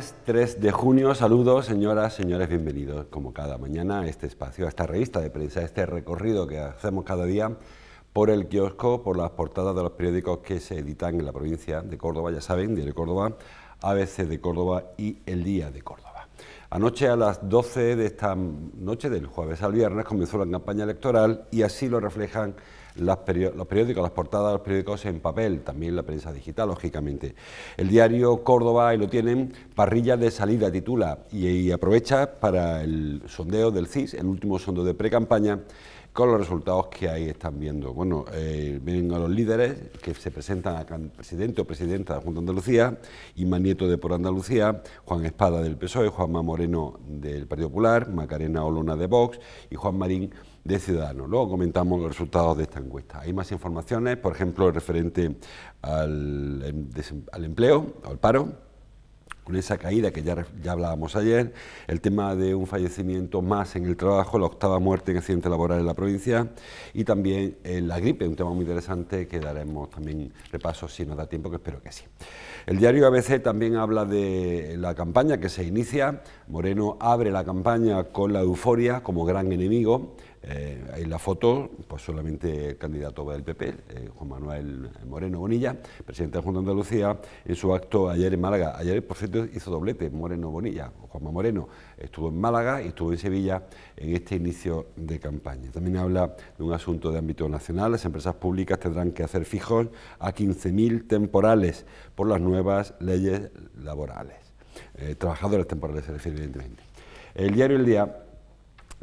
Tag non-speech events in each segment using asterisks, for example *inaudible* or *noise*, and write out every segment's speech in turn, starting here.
3 de junio, saludos señoras, señores, bienvenidos como cada mañana a este espacio, a esta revista de prensa, a este recorrido que hacemos cada día por el kiosco, por las portadas de los periódicos que se editan en la provincia de Córdoba, ya saben, de Córdoba, ABC de Córdoba y El Día de Córdoba. Anoche a las 12 de esta noche, del jueves al viernes, comenzó la campaña electoral y así lo reflejan los periódicos, las portadas de los periódicos en papel, también la prensa digital, lógicamente. El diario Córdoba, y lo tienen, parrilla de salida titula y, aprovecha para el sondeo del CIS, el último sondeo de pre-campaña, con los resultados que ahí están viendo. Bueno, eh, a los líderes que se presentan a presidente o presidenta de la Junta de Andalucía, Nieto de Por Andalucía, Juan Espada del PSOE, Juanma Moreno del Partido Popular, Macarena Olona de Vox y Juan Marín de Ciudadanos. Luego comentamos los resultados de esta encuesta. Hay más informaciones, por ejemplo, referente al, em, empleo, al paro con esa caída que ya, ya, hablábamos ayer, el tema de un fallecimiento más en el trabajo, la octava muerte en accidente laboral en la provincia y también eh, la gripe, un tema muy interesante que daremos también repaso si nos da tiempo, que espero que sí. El diario ABC también habla de la campaña que se inicia, Moreno abre la campaña con la euforia como gran enemigo, eh, ahí la foto, pues solamente el candidato del PP, eh, Juan Manuel Moreno Bonilla, presidente de Junta de Andalucía, en su acto ayer en Málaga. Ayer, por cierto, hizo doblete Moreno Bonilla. Juanma Moreno estuvo en Málaga y estuvo en Sevilla en este inicio de campaña. También habla de un asunto de ámbito nacional. Las empresas públicas tendrán que hacer fijos a 15.000 temporales por las nuevas leyes laborales. Eh, trabajadores temporales se refiere, evidentemente. El diario El Día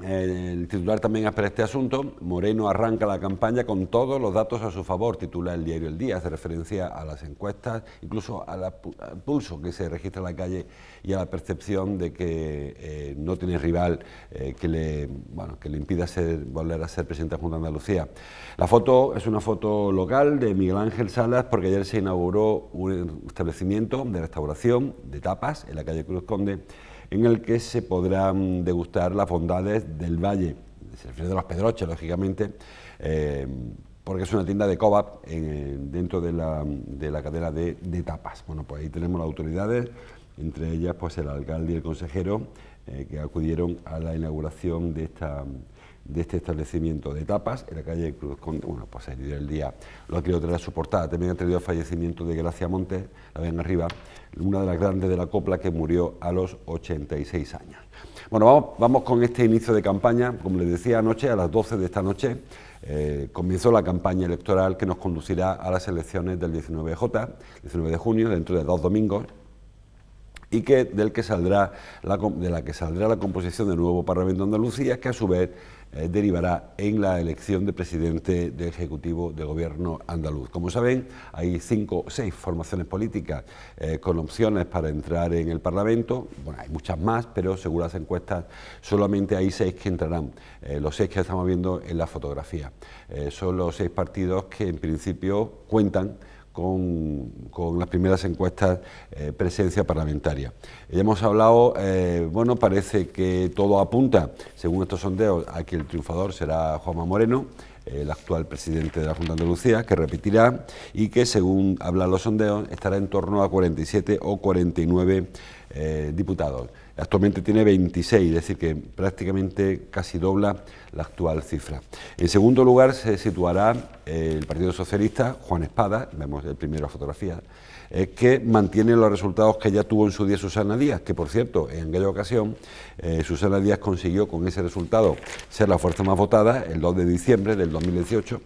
el titular también para este asunto. Moreno arranca la campaña con todos los datos a su favor, titula el diario El Día, hace referencia a las encuestas, incluso al pulso que se registra en la calle y a la percepción de que eh, no tiene rival eh, que, le, impida volver a ser presidente de Junta de Andalucía. La foto es una foto local de Miguel Ángel Salas porque ayer se inauguró un establecimiento de restauración de tapas en la calle Cruz Conde en el que se podrán degustar las bondades del valle, se refiere a los Pedroches, lógicamente, eh, porque es una tienda de COVAP dentro de la, de cadena de, tapas. Bueno, pues ahí tenemos las autoridades, entre ellas pues el alcalde y el consejero, eh, que acudieron a la inauguración de esta de este establecimiento de tapas en la calle Cruz Conde. Bueno, pues el, el día lo ha querido traer a su portada. También ha tenido el fallecimiento de Gracia Montes, la ven arriba, una de las grandes de la copla que murió a los 86 años. Bueno, vamos, con este inicio de campaña. Como les decía anoche, a las 12 de esta noche eh, comenzó la campaña electoral que nos conducirá a las elecciones del 19J, 19 de junio, dentro de dos domingos y que, del que saldrá de la que saldrá la composición del nuevo Parlamento de Andalucía, que a su vez eh, derivará en la elección de presidente del Ejecutivo de Gobierno andaluz. Como saben, hay cinco o seis formaciones políticas eh, con opciones para entrar en el Parlamento. Bueno, hay muchas más, pero según las encuestas, solamente hay seis que entrarán. Eh, los seis que estamos viendo en la fotografía. son los seis partidos que en principio cuentan con, las primeras encuestas eh, presencia parlamentaria. Ya hemos hablado, eh, bueno, parece que todo apunta, según estos sondeos, a que el triunfador será Juanma Moreno el actual presidente de la Junta de Andalucía, que repetirá y que, según hablan los sondeos, estará en torno a 47 o 49 eh, diputados. Actualmente tiene 26, es decir, que prácticamente casi dobla la actual cifra. En segundo lugar se situará el Partido Socialista, Juan Espada, vemos el primero la fotografía, es eh, que mantiene los resultados que ya tuvo en su día Susana Díaz, que por cierto, en aquella ocasión, eh, Susana Díaz consiguió con ese resultado ser la fuerza más votada el 2 de diciembre del 2018.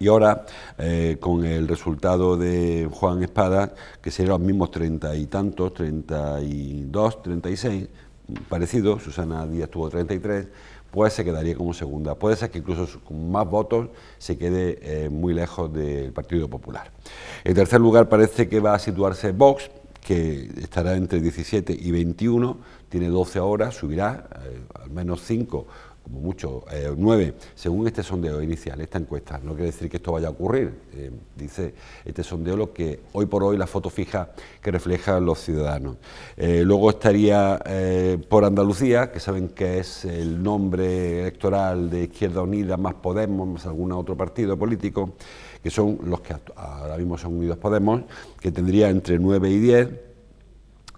Y ahora, eh, con el resultado de Juan Espada, que serían los mismos treinta y tantos, treinta treinta y dos, y seis, parecido, Susana Díaz tuvo treinta y tres, pues se quedaría como segunda. Puede ser que incluso con más votos se quede eh, muy lejos del Partido Popular. En tercer lugar parece que va a situarse Vox, que estará entre 17 y 21, tiene 12 horas, subirá eh, al menos 5 mucho, eh, nueve, según este sondeo inicial, esta encuesta. No quiere decir que esto vaya a ocurrir, eh, dice este sondeo lo que hoy por hoy la foto fija que refleja los ciudadanos. Eh, luego estaría por Andalucía, que saben que es el nombre electoral de Izquierda Unida más Podemos, más algún otro partido político, que son los que ahora mismo son Unidos Podemos, que tendría entre 9 y 10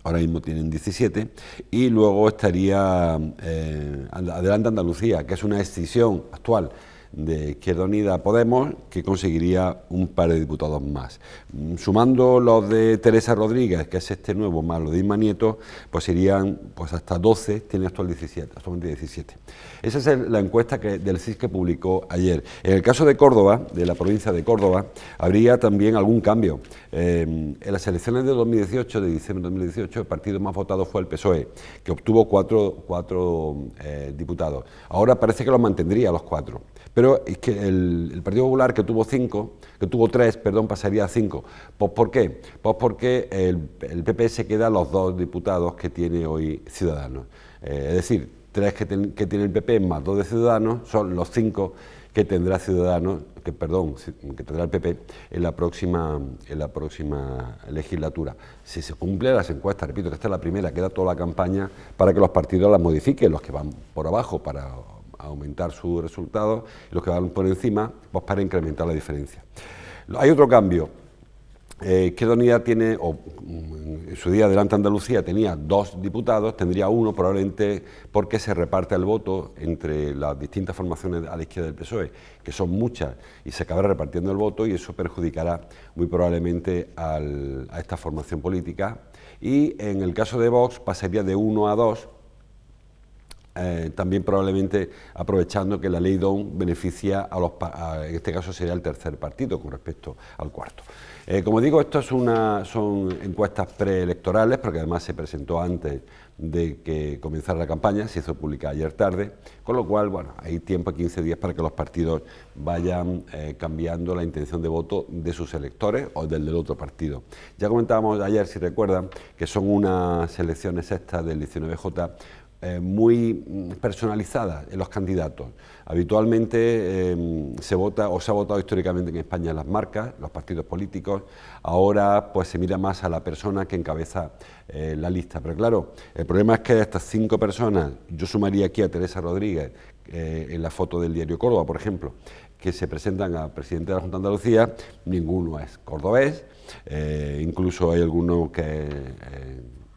ahora mismo tienen 17, y luego estaría eh, Adelante Andalucía, que es una decisión actual de Izquierda Unida Podemos, que conseguiría un par de diputados más. Mm, sumando los de Teresa Rodríguez, que es este nuevo, más los de Isma Nieto, pues irían, pues hasta 12, tiene el 17, actualmente 17. Esa es la encuesta que, del CIS que publicó ayer. En el caso de Córdoba, de la provincia de Córdoba, habría también algún cambio. Eh, en las elecciones de 2018, de diciembre de 2018, el partido más votado fue el PSOE, que obtuvo cuatro, eh, diputados. Ahora parece que los mantendría los cuatro. Pero es que el, Partido Popular que tuvo cinco, que tuvo tres, perdón, pasaría a cinco. ¿Pues ¿Por qué? Pues porque el, PP se queda los dos diputados que tiene hoy Ciudadanos. Eh, es decir, tres que, tiene el PP más dos de Ciudadanos son los cinco que tendrá Ciudadanos, que perdón, que tendrá el PP en la próxima en la próxima legislatura. Si se cumplen las encuestas, repito que esta es la primera, queda toda la campaña para que los partidos las modifiquen, los que van por abajo para aumentar su resultado y los que van por encima, pues para incrementar la diferencia. Hay otro cambio. Eh, tiene, o mm, en su día delante Andalucía tenía dos diputados, tendría uno probablemente porque se reparte el voto entre las distintas formaciones a la izquierda del PSOE, que son muchas, y se acabará repartiendo el voto y eso perjudicará muy probablemente a esta formación política. Y en el caso de Vox pasaría de uno a dos eh, también probablemente aprovechando que la ley DON beneficia a los, en este caso sería el tercer partido con respecto al cuarto. Eh, como digo, esto es una, son encuestas preelectorales, porque además se presentó antes de que comenzara la campaña, se hizo pública ayer tarde, con lo cual, bueno, hay tiempo, 15 días, para que los partidos vayan eh, cambiando la intención de voto de sus electores o del del otro partido. Ya comentábamos ayer, si recuerdan, que son unas elecciones estas del 19J eh, muy mm, personalizada en los candidatos. Habitualmente em, se vota o se ha votado históricamente en España las marcas, los partidos políticos. Ahora pues se mira más a la persona que encabeza eh, la lista. Pero claro, el problema es que de estas cinco personas, yo sumaría aquí a Teresa Rodríguez eh, en la foto del diario Córdoba, por ejemplo, que se presentan al presidente de la Junta de Andalucía, ninguno es cordobés, incluso hay algunos que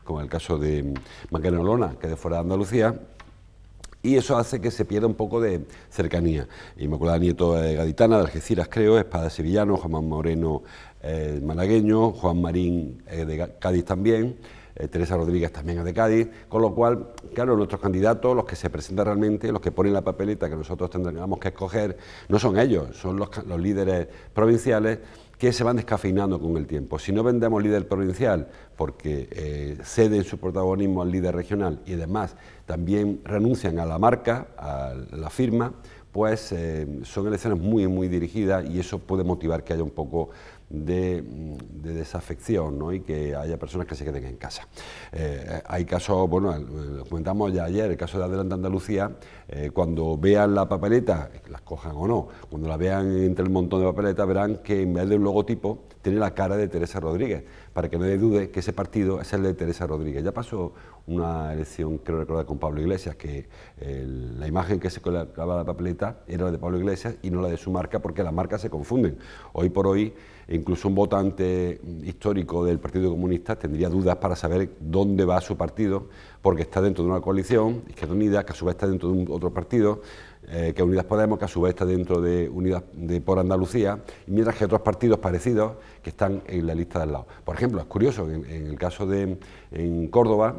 como el caso de Magdalena Olona, que de fuera de Andalucía, y eso hace que se pierda un poco de cercanía. Inmaculada Nieto de eh, gaditana, de Algeciras creo, Espada sevillano, Juan Moreno eh, malagueño, Juan Marín eh, de Cádiz también, Teresa Rodríguez también es de Cádiz, con lo cual, claro, nuestros candidatos, los que se presentan realmente, los que ponen la papeleta que nosotros tendremos que escoger, no son ellos, son los líderes provinciales que se van descafeinando con el tiempo. Si no vendemos líder provincial porque eh, ceden su protagonismo al líder regional y además también renuncian a la marca, a la firma, pues eh, son elecciones muy, muy dirigidas y eso puede motivar que haya un poco Mm, de, desafección y que haya personas que se queden en casa. Eh, hay casos, bueno, comentamos ya ayer, el caso de Adelante Andalucía, eh, cuando vean la papeleta, las cojan o no, cuando la vean entre el montón de papeletas, verán que en vez de un logotipo tiene la cara de Teresa Rodríguez para que haya dude que ese partido es el de Teresa Rodríguez. Ya pasó una elección, creo recordar, con Pablo Iglesias, que la imagen que se colocaba la papeleta era la de Pablo Iglesias y no la de su marca, porque las marcas se confunden. Hoy por hoy, incluso un votante histórico del Partido Comunista tendría dudas para saber dónde va su partido, porque está dentro de una coalición, Izquierda Unida, que a su vez está dentro de un, otro partido. Eh, que Unidas Podemos, que a su vez está dentro de Unidas por Andalucía, mientras que otros partidos parecidos que están en la lista del lado. Por ejemplo, es curioso, en, el caso de en Córdoba,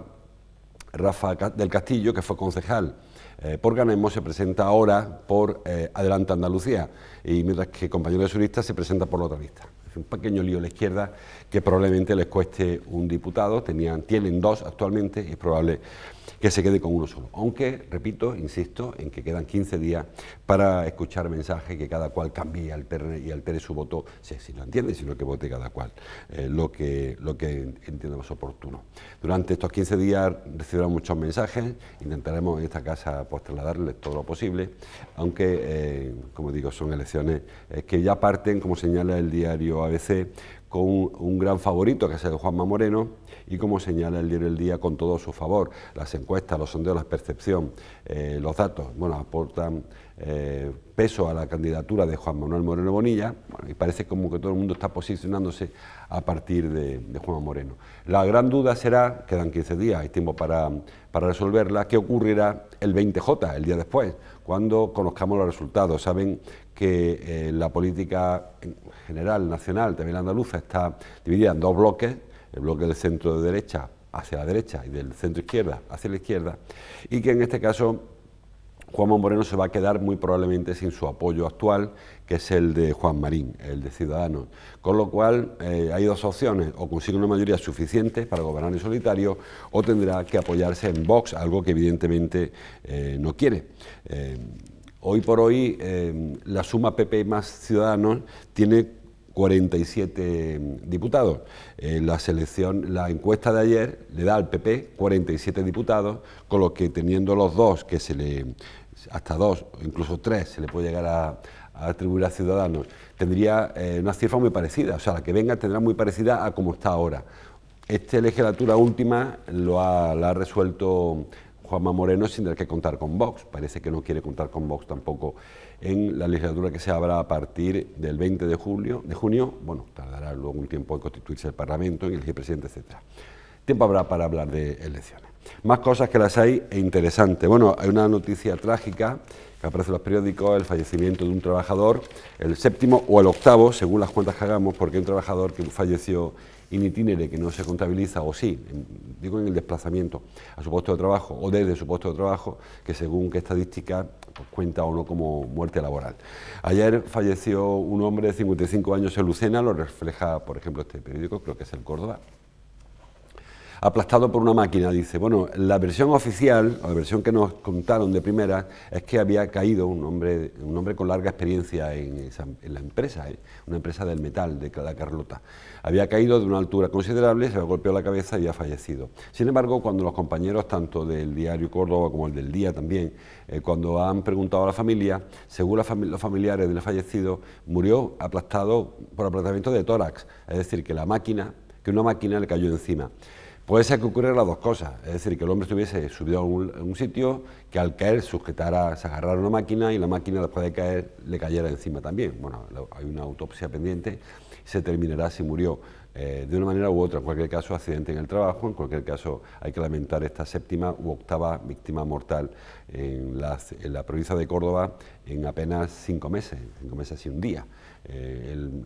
Rafa del Castillo, que fue concejal eh, por Ganemos, se presenta ahora por eh, Adelante Andalucía, y mientras que compañero de lista se presenta por la otra lista. Es un pequeño lío a la izquierda que probablemente les cueste un diputado, tenían, tienen dos actualmente y es probable que se quede con uno solo. Aunque, repito, insisto en que quedan 15 días para escuchar mensajes que cada cual cambie y altere, su voto, si, si lo entiende, sino que vote cada cual eh, lo, que, lo que entienda más oportuno. Durante estos 15 días recibirán muchos mensajes, intentaremos en esta casa trasladarles todo lo posible, aunque, eh, como digo, son elecciones eh, que ya parten, como señala el diario ABC, con un, gran favorito que es el de Juanma Moreno, y como señala el diario El Día con todo su favor. Las encuestas, los sondeos, la percepción, eh, los datos, bueno, aportan eh, peso a la candidatura de Juan Manuel Moreno Bonilla y parece como que todo el mundo está posicionándose a partir de, Juan Moreno. La gran duda será, quedan 15 días, hay tiempo para, resolverla, qué ocurrirá el 20J, el día después, cuando conozcamos los resultados. Saben que eh, la política general, nacional, también andaluza, está dividida en dos bloques, el bloque del centro de derecha hacia la derecha y del centro izquierda hacia la izquierda, y que en este caso juan Moreno se va a quedar muy probablemente sin su apoyo actual, que es el de Juan Marín, el de Ciudadanos. Con lo cual eh, hay dos opciones, o consigue una mayoría suficiente para gobernar en solitario, o tendrá que apoyarse en Vox, algo que evidentemente eh, no quiere. Eh, hoy por hoy la suma PP más Ciudadanos tiene 47 diputados. en eh, la selección, la encuesta de ayer le da al PP 47 diputados, con lo que teniendo los dos que se le hasta dos, incluso tres, se le puede llegar a, atribuir a Ciudadanos, tendría eh, una cifra muy parecida, o sea, la que venga tendrá muy parecida a como está ahora. Esta legislatura última lo la ha resuelto Juanma Moreno sin tener que contar con Vox. Parece que no quiere contar con Vox tampoco en la legislatura que se habrá a partir del 20 de, julio, de junio. Bueno, tardará luego un tiempo en constituirse el Parlamento, en el presidente, etc. Tiempo habrá para hablar de elecciones. Más cosas que las hay e interesantes. Bueno, hay una noticia trágica que aparece en los periódicos, el fallecimiento de un trabajador, el séptimo o el octavo, según las cuentas que hagamos, porque un trabajador que falleció in itinere que no se contabiliza, o sí, digo en el desplazamiento a su puesto de trabajo o desde su puesto de trabajo, que según qué estadística pues, cuenta o no como muerte laboral. Ayer falleció un hombre de 55 años en Lucena, lo refleja, por ejemplo, este periódico, creo que es el Córdoba, aplastado por una máquina, dice. Bueno, la versión oficial, la versión que nos contaron de primera, es que había caído un hombre, un hombre con larga experiencia en, la empresa, ¿eh? una empresa del metal de la Carlota. Había caído de una altura considerable, se le golpeó la cabeza y había fallecido. Sin embargo, cuando los compañeros, tanto del diario Córdoba como el del Día también, eh, cuando han preguntado a la familia, según los familiares del fallecido, murió aplastado por aplastamiento de tórax, es decir, que la máquina, que una máquina le cayó encima. Puede ser que ocurrieran las dos cosas, es decir, que el hombre estuviese subido a un, sitio, que al caer sujetara, se agarrara una máquina y la máquina después de caer le cayera encima también. Bueno, hay una autopsia pendiente, se terminará si murió eh, de una manera u otra. En cualquier caso, accidente en el trabajo, en cualquier caso hay que lamentar esta séptima u octava víctima mortal en en la provincia de Córdoba en apenas cinco meses, cinco meses y un día. Eh, el,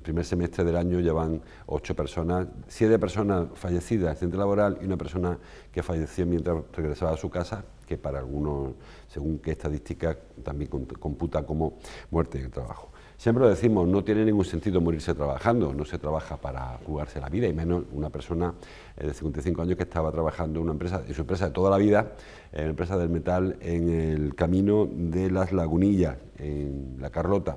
primer semestre del año llevan ocho personas, siete personas fallecidas en accidente laboral y una persona que falleció mientras regresaba a su casa, que para algunos, según qué estadística, también computa como muerte en el trabajo. Siempre lo decimos, no tiene ningún sentido morirse trabajando, no se trabaja para jugarse la vida, y menos una persona eh, de 55 años que estaba trabajando en una empresa, en su empresa de toda la vida, en la empresa del metal, en el camino de las lagunillas, en La Carlota,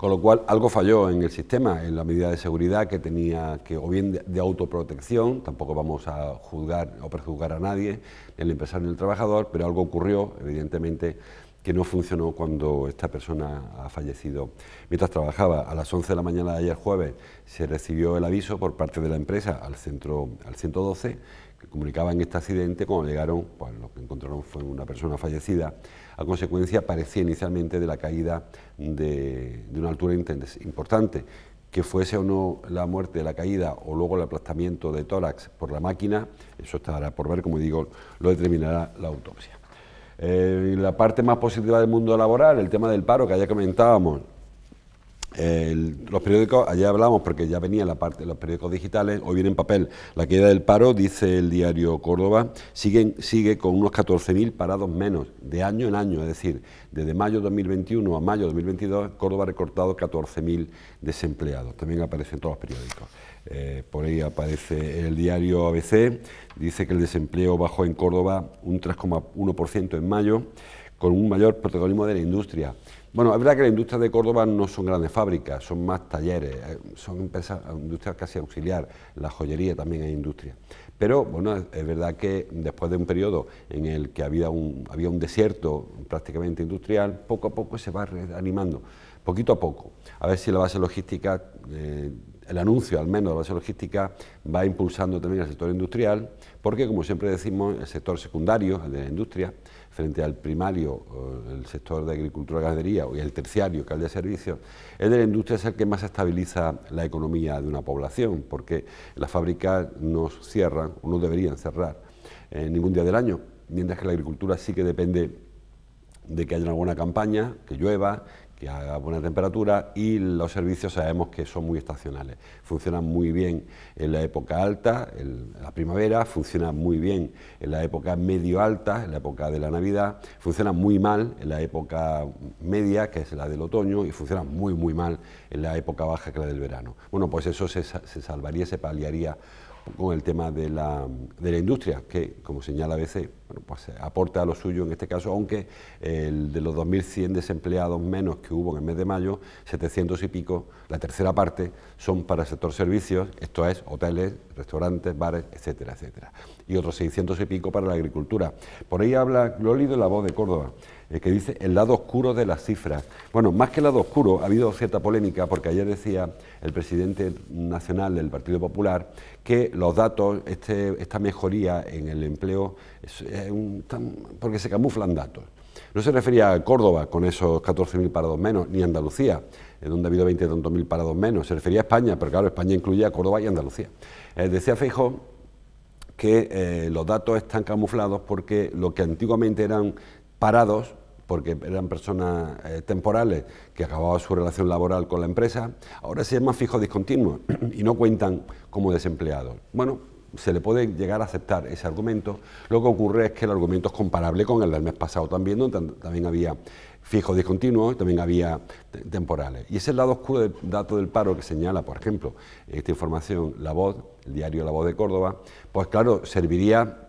con lo cual, algo falló en el sistema, en la medida de seguridad que tenía, que o bien de, autoprotección, tampoco vamos a juzgar o prejuzgar a nadie, ni el empresario ni el trabajador, pero algo ocurrió, evidentemente, que no funcionó cuando esta persona ha fallecido. Mientras trabajaba, a las 11 de la mañana de ayer jueves, se recibió el aviso por parte de la empresa al centro, al 112, que comunicaba en este accidente. Cuando llegaron, pues, lo que encontraron fue una persona fallecida la consecuencia, parecía inicialmente, de la caída de, una altura importante. Que fuese o no la muerte, de la caída o luego el aplastamiento de tórax por la máquina, eso estará por ver, como digo, lo determinará la autopsia. Eh, la parte más positiva del mundo laboral, el tema del paro que ya comentábamos, los periódicos, ayer hablamos porque ya venía la parte de los periódicos digitales, hoy viene en papel. La caída del paro, dice el diario Córdoba, sigue, con unos 14.000 parados menos de año en año, es decir, desde mayo de 2021 a mayo de 2022, Córdoba ha recortado 14.000 desempleados. También aparecen todos los periódicos. Eh, por ahí aparece el diario ABC, dice que el desempleo bajó en Córdoba un 3,1% en mayo, con un mayor protagonismo de la industria. Bueno, es verdad que la industria de Córdoba no son grandes fábricas, son más talleres, eh, son empresas, industrias casi auxiliar, la joyería también es industria. Pero bueno, es verdad que después de un periodo en el que había un, había un desierto prácticamente industrial, poco a poco se va reanimando, poquito a poco. A ver si la base logística, eh, el anuncio al menos de la base logística, va impulsando también al sector industrial, porque como siempre decimos, el sector secundario, el de la industria, frente al primario, el sector de agricultura y ganadería, y el terciario, que es el de servicios, ...es de la industria es el que más estabiliza la economía de una población, porque las fábricas no cierran, o no deberían cerrar, en eh, ningún día del año, mientras que la agricultura sí que depende de que haya alguna campaña, que llueva, que haga buena temperatura y los servicios sabemos que son muy estacionales. Funcionan muy bien en la época alta, en la primavera, funcionan muy bien en la época medio alta, en la época de la Navidad, funcionan muy mal en la época media, que es la del otoño, y funcionan muy, muy mal en la época baja, que es la del verano. Bueno, pues eso se, se salvaría, se paliaría con el tema de la, industria, que, como señala BC, bueno, pues eh, aporta a lo suyo en este caso, aunque el de los 2.100 desempleados menos que hubo en el mes de mayo, 700 y pico, la tercera parte son para el sector servicios, esto es hoteles, restaurantes, bares, etcétera, etcétera, y otros 600 y pico para la agricultura. Por ahí habla, lo la voz de Córdoba, que dice el lado oscuro de las cifras. Bueno, más que el lado oscuro, ha habido cierta polémica porque ayer decía el presidente nacional del Partido Popular que los datos, este, esta mejoría en el empleo, porque se camuflan datos. No se refería a Córdoba con esos 14.000 parados menos, ni a Andalucía, donde ha habido 20 mil parados menos. Se refería a España, pero claro, España incluía a Córdoba y Andalucía. Eh, decía Feijó... que eh, los datos están camuflados porque lo que antiguamente eran parados porque eran personas eh, temporales que acababa su relación laboral con la empresa, ahora se más fijo discontinuo *clears throat* y no cuentan como desempleados. Bueno, se le puede llegar a aceptar ese argumento. Lo que ocurre es que el argumento es comparable con el del mes pasado también, donde también había fijos discontinuos, también había temporales. Y ese lado oscuro del dato del paro que señala, por ejemplo, esta información, La Voz, el diario La Voz de Córdoba, pues claro, serviría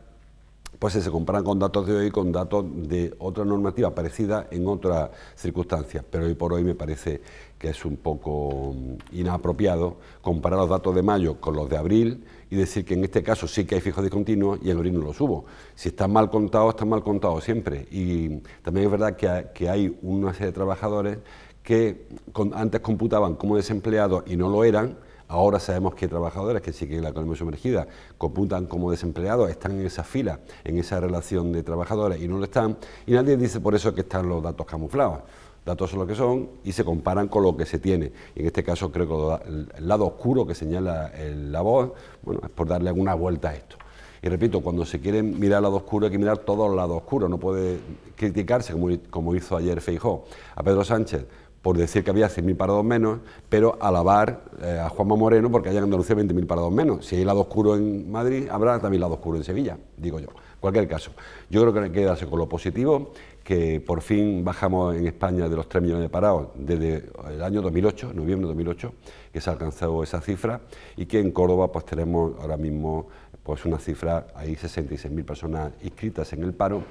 pues se comparan con datos de hoy, con datos de otra normativa parecida en otras circunstancias. Pero hoy por hoy me parece que es un poco mm, inapropiado comparar los datos de mayo con los de abril y decir que en este caso sí que hay fijos discontinuos y en abril no los hubo. Si está mal contado, está mal contado siempre. Y también es verdad que hay una serie de trabajadores que antes computaban como desempleados y no lo eran, Ahora sabemos que trabajadores que siguen la economía sumergida computan como desempleados, están en esa fila, en esa relación de trabajadores y no lo están. Y nadie dice por eso que están los datos camuflados. Datos son lo que son y se comparan con lo que se tiene. Y en este caso creo que el lado oscuro que señala la voz bueno, es por darle alguna vuelta a esto. Y repito, cuando se quieren mirar el lado oscuro hay que mirar todos los lados oscuros, no puede criticarse como, como hizo ayer Feijó a Pedro Sánchez por decir que había 100.000 parados menos, pero alabar eh, a Juanma Moreno porque hay en Andalucía 20.000 parados menos. Si hay lado oscuro en Madrid, habrá también lado oscuro en Sevilla, digo yo. cualquier caso, yo creo que hay que quedarse con lo positivo, que por fin bajamos en España de los 3 millones de parados desde el año 2008, noviembre de 2008, que se ha alcanzado esa cifra, y que en Córdoba pues tenemos ahora mismo pues una cifra, hay 66.000 personas inscritas en el paro,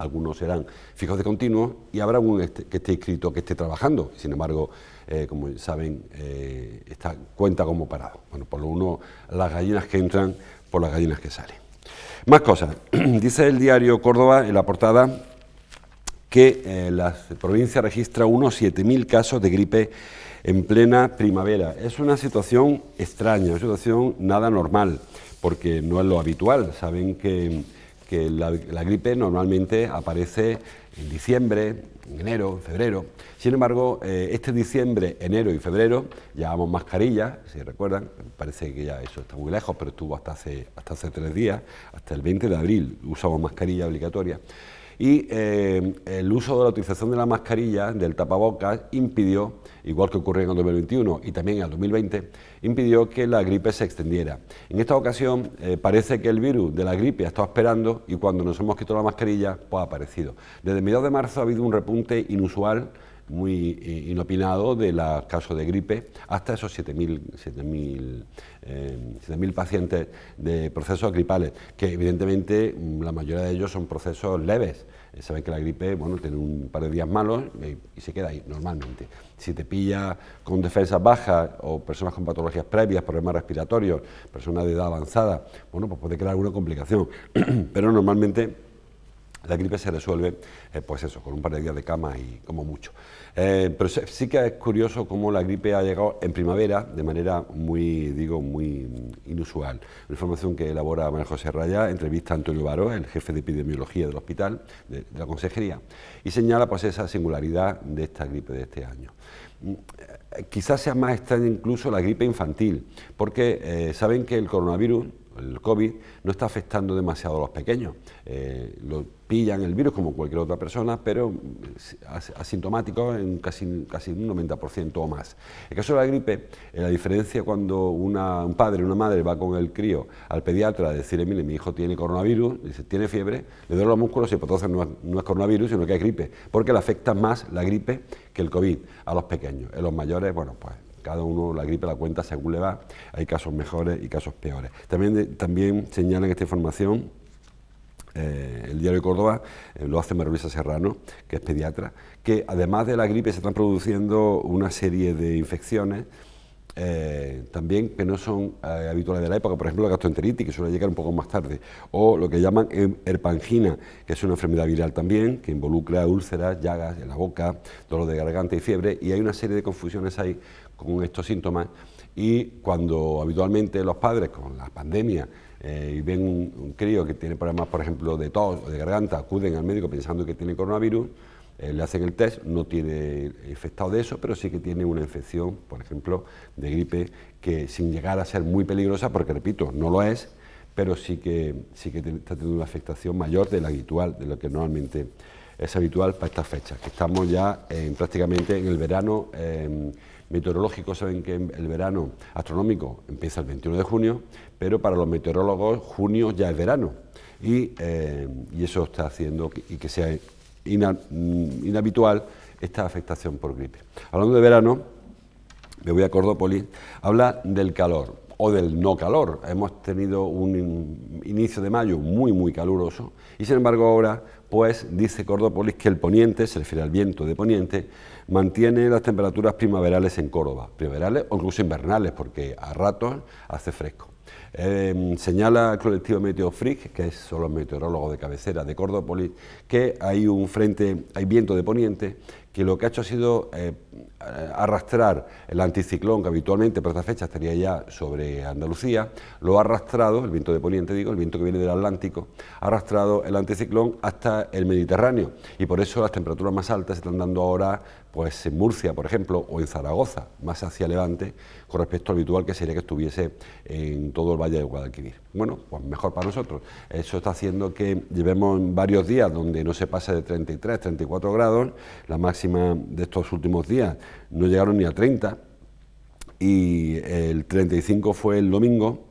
algunos serán fijos de continuo y habrá uno este, que esté inscrito que esté trabajando. Sin embargo, eh, como saben, eh, está, cuenta como parado. Bueno, por lo uno, las gallinas que entran, por las gallinas que salen. Más cosas. *clears throat* Dice el diario Córdoba en la portada que eh, la provincia registra unos 7.000 casos de gripe en plena primavera. Es una situación extraña, una situación nada normal, porque no es lo habitual. Saben que que la, gripe normalmente aparece en diciembre, enero, febrero. Sin embargo, eh, este diciembre, enero y febrero llevamos mascarillas, si recuerdan, parece que ya eso está muy lejos, pero estuvo hasta hace, hasta hace tres días, hasta el 20 de abril usamos mascarilla obligatoria. Y eh, el uso de la utilización de la mascarilla, del tapabocas, impidió, igual que ocurrió en el 2021 y también en el 2020, impidió que la gripe se extendiera. En esta ocasión eh, parece que el virus de la gripe ha estado esperando y cuando nos hemos quitado la mascarilla, pues ha aparecido. Desde mediados de marzo ha habido un repunte inusual muy eh, inopinado de los casos de gripe, hasta esos 7.000 7.000 eh, pacientes de procesos gripales, que evidentemente mm, la mayoría de ellos son procesos leves. Eh, saben que la gripe, bueno, tiene un par de días malos y se queda ahí normalmente. Si te pilla con defensas bajas o personas con patologías previas, problemas respiratorios, personas de edad avanzada, bueno, pues puede crear alguna complicación, *clears throat* pero normalmente la gripe se resuelve, eh, pues eso, con un par de días de cama y como mucho. Eh, pero sí que es curioso cómo la gripe ha llegado en primavera de manera muy, digo, muy inusual. La información que elabora Manuel José Raya entrevista a Antonio Baró, el jefe de epidemiología del hospital, de, la consejería, y señala pues esa singularidad de esta gripe de este año mm, eh, quizás sea más extraña incluso la gripe infantil, porque saben que el coronavirus el COVID no está afectando demasiado a los pequeños. Eh, lo pillan el virus como cualquier otra persona, pero mm, asintomático en casi, casi un 90% o más. En el caso de la gripe, la diferencia cuando un padre o una madre va con el crío al pediatra a decirle, mire, mi hijo tiene coronavirus, dice, tiene fiebre, le duele los músculos y por pues, entonces no es, no es coronavirus, sino que es gripe, porque le afecta más la gripe que el COVID a los pequeños. En los mayores, bueno, pues cada uno la gripe la cuenta según le va. Hay casos mejores y casos peores. También, señalan también esta información eh, el diario Córdoba, eh, lo hace María Serrano, que es pediatra, que además de la gripe se están produciendo una serie de infecciones. Eh, también que no son habituales de la época, por ejemplo la gastroenteritis, que suele llegar un poco más tarde, o lo que llaman herpangina, que es una enfermedad viral también, que involucra úlceras, llagas en la boca, dolor de garganta y fiebre, y hay una serie de confusiones ahí con estos síntomas y cuando habitualmente los padres con la pandemia eh, y ven un, crío que tiene problemas, por ejemplo, de tos o de garganta, acuden al médico pensando que tiene coronavirus, eh, le hacen el test, no tiene infectado de eso, pero sí que tiene una infección, por ejemplo, de gripe que sin llegar a ser muy peligrosa, porque repito, no lo es, pero sí que, sí que está teniendo una afectación mayor de la habitual, de lo que normalmente es habitual para estas fechas, que estamos ya prácticamente en el verano meteorológicos saben que el verano astronómico empieza el 21 de junio, pero para los meteorólogos junio ya es verano. Y, eh, eso está haciendo que, y que sea mm, inhabitual esta afectación por gripe. Hablando de verano, me voy a Cordópolis, habla del calor o del no calor. Hemos tenido un inicio de mayo muy, muy caluroso y sin embargo ahora, pues dice Cordópolis que el poniente, se refiere al viento de poniente, mantiene las temperaturas primaverales en Córdoba, primaverales o incluso invernales, porque a ratos hace fresco. Eh, señala el colectivo Meteofric, que son los meteorólogos de cabecera de Córdoba... que hay un frente, hay viento de poniente, que lo que ha hecho ha sido eh, arrastrar el anticiclón, que habitualmente para esta fecha estaría ya sobre Andalucía, lo ha arrastrado, el viento de poniente digo, el viento que viene del Atlántico, ha arrastrado el anticiclón hasta el Mediterráneo, y por eso las temperaturas más altas se están dando ahora pues en Murcia, por ejemplo, o en Zaragoza, más hacia Levante, con respecto al habitual que sería que estuviese en todo el Valle de Guadalquivir. Bueno, pues mejor para nosotros. Eso está haciendo que llevemos varios días donde no se pase de 33, 34 grados, la máxima de estos últimos días no llegaron ni a 30, y el 35 fue el domingo,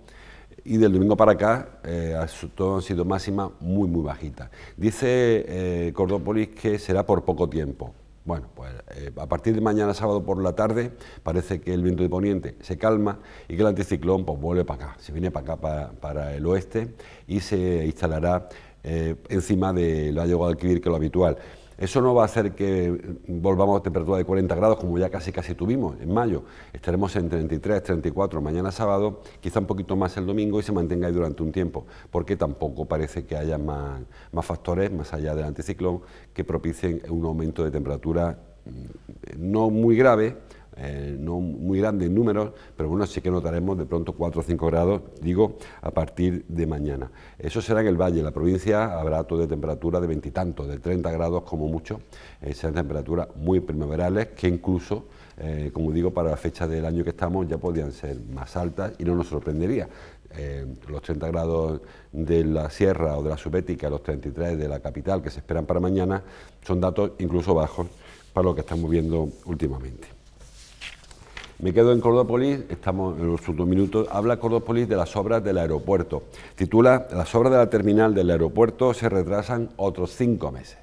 y del domingo para acá eh, todo han sido máximas muy, muy bajitas. Dice eh, Cordópolis que será por poco tiempo. Bueno, pues eh, a partir de mañana sábado por la tarde parece que el viento de poniente se calma y que el anticiclón pues, vuelve para acá, se viene para acá, para, el oeste y se instalará eh, encima ha llegado a adquirir que lo habitual. Eso no va a hacer que volvamos a temperatura de 40 grados, como ya casi casi tuvimos en mayo. Estaremos en 33, 34 mañana sábado, quizá un poquito más el domingo y se mantenga ahí durante un tiempo, porque tampoco parece que haya más, más factores, más allá del anticiclón, que propicien un aumento de temperatura mm, no muy grave, eh, no muy grandes números, pero bueno, sí que notaremos de pronto 4 o 5 grados, digo, a partir de mañana. Eso será en el valle, en la provincia habrá datos de temperatura de veintitantos, de 30 grados como mucho, eh, serán temperaturas muy primaverales que incluso, eh, como digo, para la fecha del año que estamos ya podían ser más altas y no nos sorprendería. Eh, los 30 grados de la sierra o de la subética, los 33 de la capital que se esperan para mañana, son datos incluso bajos para lo que estamos viendo últimamente. Me quedo en Cordópolis, estamos en los últimos minutos. Habla Cordópolis de las obras del aeropuerto. Titula Las obras de la terminal del aeropuerto se retrasan otros cinco meses.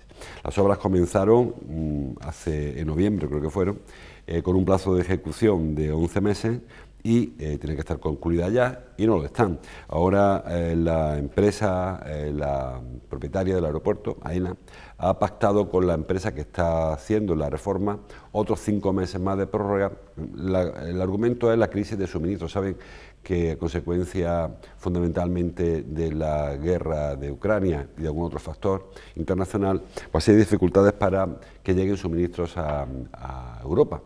Las obras comenzaron mm, hace en noviembre, creo que fueron, eh, con un plazo de ejecución de 11 meses, y eh, tiene que estar concluida ya y no lo están. Ahora eh, la empresa, eh, la propietaria del aeropuerto, AENA, ha pactado con la empresa que está haciendo la reforma otros cinco meses más de prórroga. el argumento es la crisis de suministros... Saben que a consecuencia fundamentalmente de la guerra de Ucrania y de algún otro factor internacional, pues hay dificultades para que lleguen suministros a Europa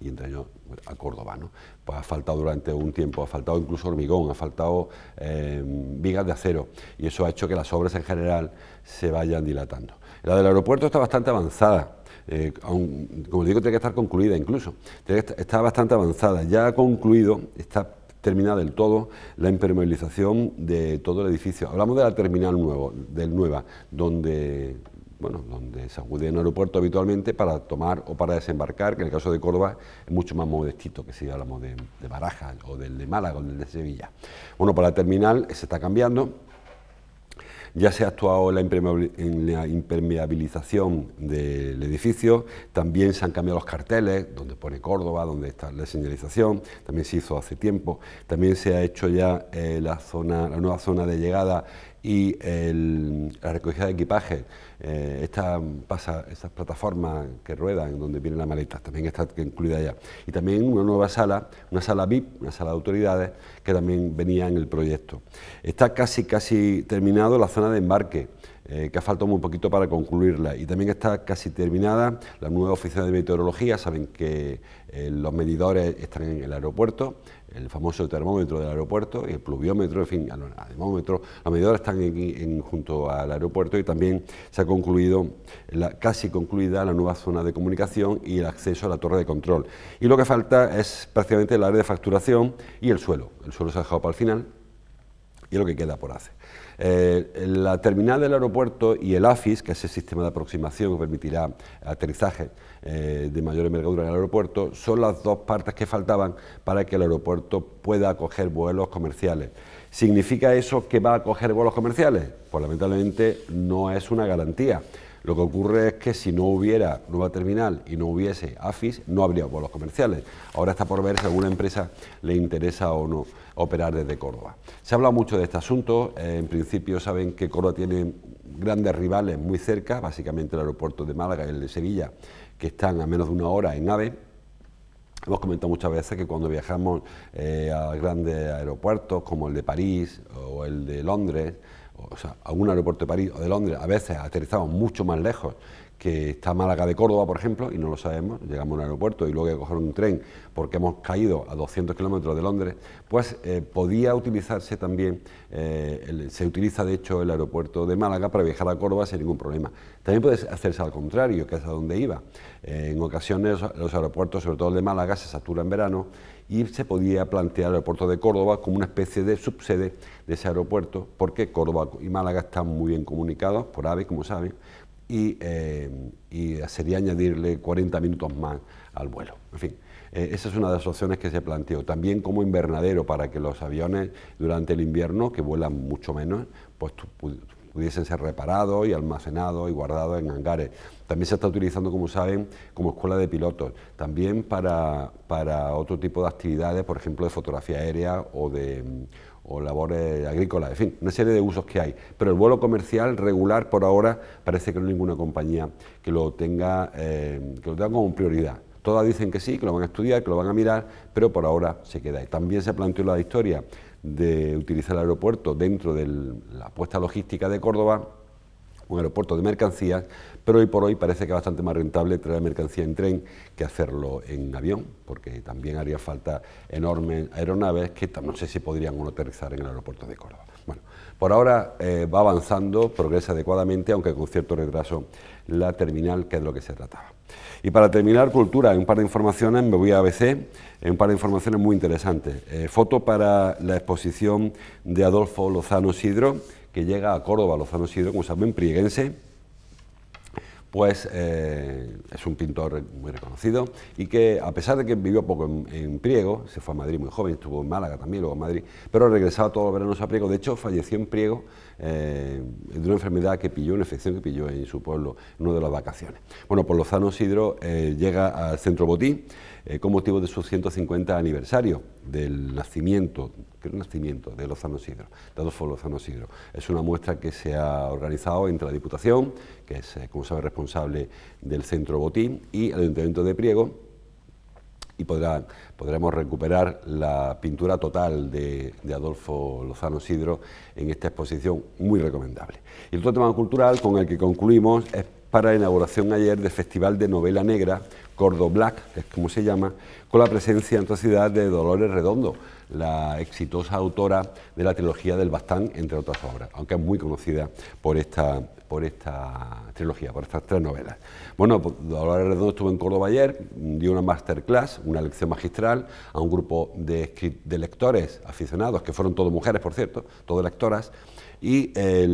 y entre ellos a Córdoba. ¿no? Pues ha faltado durante un tiempo, ha faltado incluso hormigón, ha faltado eh, vigas de acero y eso ha hecho que las obras en general se vayan dilatando. La del aeropuerto está bastante avanzada. Eh, como digo, tiene que estar concluida incluso. Está bastante avanzada. Ya ha concluido, está terminada del todo la impermeabilización de todo el edificio. Hablamos de la terminal nuevo, del nueva, donde bueno, donde se acude en el aeropuerto habitualmente para tomar o para desembarcar, que en el caso de Córdoba es mucho más modestito que si hablamos de, Baraja o del de Málaga o del de Sevilla. Bueno, para la terminal se está cambiando. Ya se ha actuado en la impermeabilización del edificio, también se han cambiado los carteles, donde pone Córdoba, donde está la señalización, también se hizo hace tiempo, también se ha hecho ya eh, la, zona, la nueva zona de llegada y la recogida de equipaje. Eh, esta, estas plataformas que ruedan, donde vienen las maletas, también está incluida ya. Y también una nueva sala, una sala VIP, una sala de autoridades, que también venía en el proyecto. Está casi, casi terminado la zona de embarque. Eh, que ha faltado muy poquito para concluirla. Y también está casi terminada la nueva oficina de meteorología. Saben que eh, los medidores están en el aeropuerto, el famoso termómetro del aeropuerto, y el pluviómetro, en fin, el termómetro, las medidoras están junto al aeropuerto y también se ha concluido, casi concluida la nueva zona de comunicación y el acceso a la torre de control. Y lo que falta es prácticamente el área de facturación y el suelo. El suelo se ha dejado para el final y lo que queda por hacer. Eh, la terminal del aeropuerto y el AFIS, que es el sistema de aproximación que permitirá aterrizaje eh, de mayor envergadura en el aeropuerto, son las dos partes que faltaban para que el aeropuerto pueda acoger vuelos comerciales. ¿Significa eso que va a acoger vuelos comerciales? Pues lamentablemente no es una garantía. Lo que ocurre es que si no hubiera nueva terminal y no hubiese AFIS, no habría vuelos comerciales. Ahora está por ver si a alguna empresa le interesa o no operar desde Córdoba. Se ha habla mucho de este asunto, eh, en principio saben que Córdoba tiene grandes rivales muy cerca, básicamente el aeropuerto de Málaga y el de Sevilla, que están a menos de una hora en AVE, Hemos comentado muchas veces que cuando viajamos eh, a grandes aeropuertos como el de París o el de Londres o sea, algún aeropuerto de París o de Londres, a veces aterrizamos mucho más lejos que está Málaga de Córdoba, por ejemplo, y no lo sabemos, llegamos a un aeropuerto y luego hay que coger un tren porque hemos caído a 200 kilómetros de Londres, pues eh, podía utilizarse también, eh, se utiliza de hecho el aeropuerto de Málaga para viajar a Córdoba sin ningún problema. También puede hacerse al contrario, que es a donde iba. Eh, en ocasiones los aeropuertos, sobre todo el de Málaga, se saturan en verano y se podía plantear el aeropuerto de Córdoba como una especie de subsede de ese aeropuerto, porque Córdoba y Málaga están muy bien comunicados por AVE, como saben, y, eh, sería añadirle 40 minutos más al vuelo. En fin, eh, esa es una de las opciones que se planteó. También como invernadero para que los aviones durante el invierno, que vuelan mucho menos, pues ...pudiesen ser reparado y almacenado y guardado en hangares. También se está utilizando, como saben, como escuela de pilotos, también para, otro tipo de actividades, por ejemplo, de fotografía aérea o de labores agrícolas, en fin, una serie de usos que hay. Pero el vuelo comercial regular por ahora parece que no hay ninguna compañía que lo tenga, eh, que lo tenga como prioridad. Todas dicen que sí, que lo van a estudiar, que lo van a mirar, pero por ahora se queda ahí. También se planteó la historia de utilizar el aeropuerto dentro de la apuesta logística de Córdoba, un aeropuerto de mercancías, pero hoy por hoy parece que es bastante más rentable traer mercancía en tren que hacerlo en avión, porque también haría falta enormes aeronaves que no sé si podrían aterrizar en el aeropuerto de Córdoba. Bueno, por ahora eh, va avanzando, progresa adecuadamente, aunque con cierto retraso, la terminal, que es de lo que se trataba. Y para terminar, cultura, un par de informaciones, me voy a ABC, un par de informaciones muy interesantes. Eh, foto para la exposición de Adolfo Lozano Sidro, que llega a Córdoba, Lozano Sidro, como saben, prieguense pues eh, es un pintor muy reconocido y que a pesar de que vivió poco en, Priego, se fue a Madrid muy joven, estuvo en Málaga también, luego a Madrid, pero regresaba todos los veranos a Priego, de hecho falleció en Priego eh, de una enfermedad que pilló, una infección que pilló en su pueblo, en una de las vacaciones. Bueno, por Lozano Sidro eh, llega al Centro botín, eh, con motivo de su 150 aniversario del nacimiento, nacimiento de Lozano de Adolfo Lozano Sidro. Es una muestra que se ha organizado entre la Diputación, que es, eh, como sabe, responsable del Centro Botín, y el Ayuntamiento de Priego, y podremos recuperar la pintura total de, Adolfo Lozano Sidro en esta exposición muy recomendable. Y el otro tema cultural con el que concluimos es para la inauguración ayer del Festival de Novela Negra Cordo Black, que es como se llama, con la presencia en tu ciudad de Dolores Redondo, la exitosa autora de la trilogía del Bastán, entre otras obras, aunque es muy conocida por esta, por esta trilogía, por estas tres novelas. Bueno, pues, Dolores Redondo estuvo en Córdoba ayer, dio una masterclass, una lección magistral a un grupo de, lectores aficionados, que fueron todos mujeres, por cierto, todas lectoras, y eh,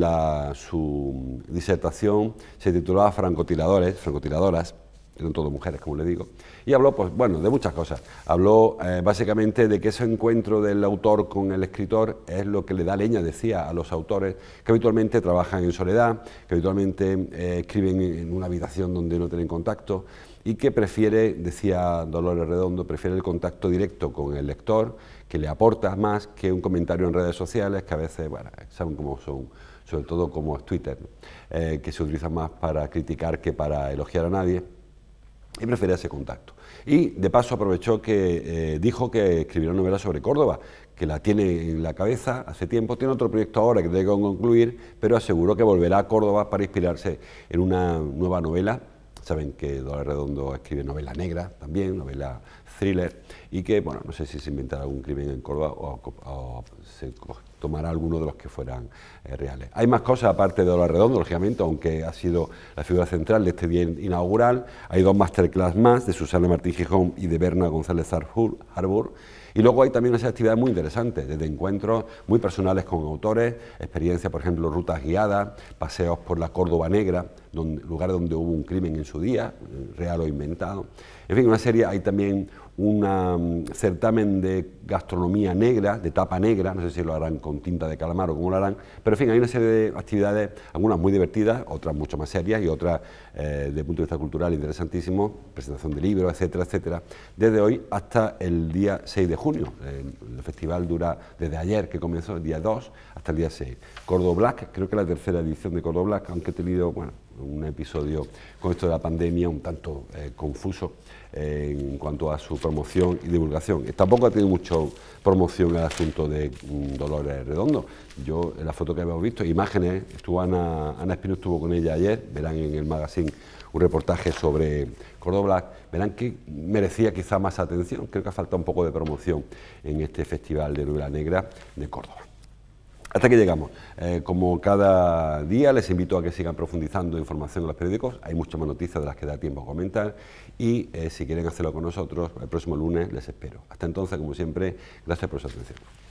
su disertación se titulaba Francotiradores, Francotiradoras eran todo mujeres, como le digo, y habló, pues bueno, de muchas cosas. Habló eh, básicamente de que ese encuentro del autor con el escritor es lo que le da leña, decía, a los autores que habitualmente trabajan en soledad, que habitualmente eh, escriben en una habitación donde no tienen contacto y que prefiere, decía Dolores Redondo, prefiere el contacto directo con el lector, que le aporta más que un comentario en redes sociales, que a veces, bueno, saben cómo son sobre todo como es Twitter, eh, que se utiliza más para criticar que para elogiar a nadie y prefería ese contacto. Y de paso aprovechó que eh, dijo que escribirá una novela sobre Córdoba, que la tiene en la cabeza hace tiempo, tiene otro proyecto ahora que tengo que concluir, pero aseguró que volverá a Córdoba para inspirarse en una nueva novela Saben que Dolores Redondo escribe novela negra también, novela thriller, y que, bueno, no sé si se inventará algún crimen en Córdoba o, se tomará alguno de los que fueran eh, reales. Hay más cosas aparte de Dolores Redondo, lógicamente, aunque ha sido la figura central de este día inaugural. Hay dos masterclass más de Susana Martín Gijón y de Berna González Harbour y luego hay también esas actividades muy interesantes, desde encuentros muy personales con autores, experiencias, por ejemplo, rutas guiadas, paseos por la Córdoba Negra, donde, lugar donde hubo un crimen en su día, eh, real o inventado. En fin, una serie, hay también un um, certamen de gastronomía negra, de tapa negra, no sé si lo harán con tinta de calamar o cómo lo harán, pero en fin, hay una serie de actividades, algunas muy divertidas, otras mucho más serias y otras eh, de punto de vista cultural interesantísimo, presentación de libros, etcétera, etcétera, desde hoy hasta el día 6 de junio. Eh, el festival dura desde ayer que comenzó, el día 2, hasta el día 6. Cordo creo que la tercera edición de Cordo aunque he tenido, bueno, un episodio con esto de la pandemia un tanto eh, confuso eh, en cuanto a su promoción y divulgación. Tampoco ha tenido mucho promoción el asunto de mm, Dolores Redondo. Yo, en la foto que habíamos visto, imágenes, Ana, Espino estuvo con ella ayer, verán en el magazine un reportaje sobre Córdoba verán que merecía quizá más atención, creo que ha faltado un poco de promoción en este Festival de Nubla Negra de Córdoba. Hasta que llegamos. Eh, como cada día, les invito a que sigan profundizando información en los periódicos. Hay muchas más noticias de las que da tiempo a comentar. Y eh, si quieren hacerlo con nosotros, el próximo lunes les espero. Hasta entonces, como siempre, gracias por su atención.